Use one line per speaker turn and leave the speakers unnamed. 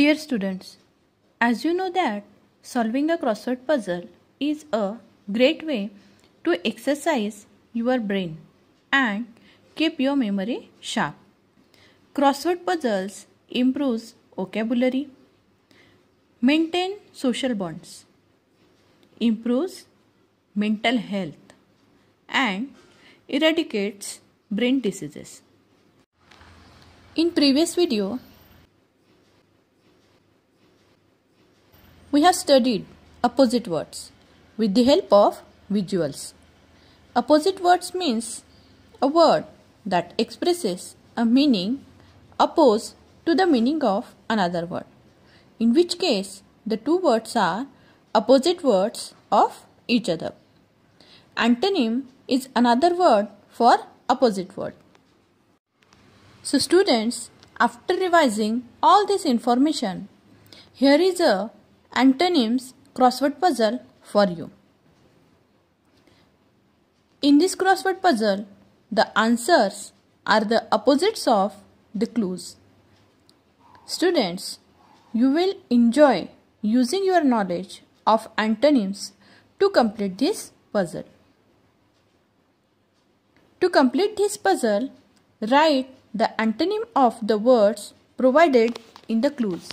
Dear students, as you know that solving a crossword puzzle is a great way to exercise your brain and keep your memory sharp. Crossword puzzles improves vocabulary, maintain social bonds, improves mental health and eradicates brain diseases. In previous video, We have studied opposite words with the help of visuals. Opposite words means a word that expresses a meaning opposed to the meaning of another word, in which case the two words are opposite words of each other. Antonym is another word for opposite word. So students, after revising all this information, here is a antonyms crossword puzzle for you. In this crossword puzzle, the answers are the opposites of the clues. Students, you will enjoy using your knowledge of antonyms to complete this puzzle. To complete this puzzle, write the antonym of the words provided in the clues.